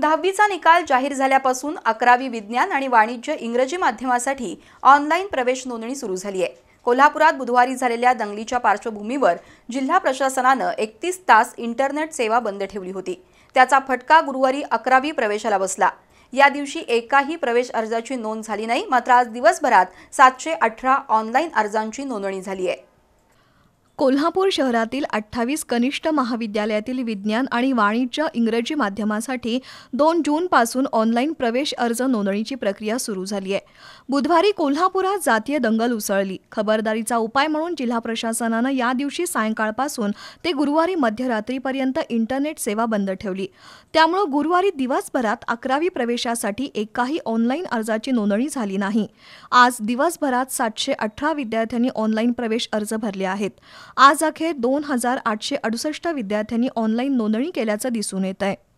दहावीचा निकाल जाहीर झाल्यापासून अकरावी विज्ञान आणि वाणिज्य इंग्रजी माध्यमासाठी ऑनलाईन प्रवेश नोंदणी सुरू झाली आहे कोल्हापुरात बुधवारी झालेल्या दंगलीच्या पार्श्वभूमीवर जिल्हा प्रशासनानं एकतीस तास इंटरनेट सेवा बंद ठेवली होती त्याचा फटका गुरुवारी अकरावी प्रवेशाला बसला या दिवशी एकाही प्रवेश अर्जाची नोंद झाली नाही मात्र आज दिवसभरात सातशे अठरा ऑनलाईन अर्जांची नोंदणी झाली आहे कोल्हापूर शहरातील अठ्ठावीस कनिष्ठ महाविद्यालयातील विज्ञान आणि वाणिज्य इंग्रजी माध्यमासाठी दोन जूनपासून ऑनलाईन प्रवेश अर्ज नोंदणीची प्रक्रिया सुरू झाली आहे बुधवारी कोल्हापुरात जातीय दंगल उसळली खबरदारीचा उपाय म्हणून जिल्हा प्रशासनानं या दिवशी सायंकाळपासून ते गुरुवारी मध्यरात्रीपर्यंत इंटरनेट सेवा बंद ठेवली त्यामुळे गुरुवारी दिवसभरात अकरावी प्रवेशासाठी एकाही ऑनलाईन अर्जाची नोंदणी झाली नाही आज दिवसभरात सातशे अठरा विद्यार्थ्यांनी ऑनलाईन प्रवेश अर्ज भरले आहेत आज अखेर दोन हजार आठशे अडुसष्ट विद्यार्थ्यांनी ऑनलाईन नोंदणी केल्याचं दिसून येत आहे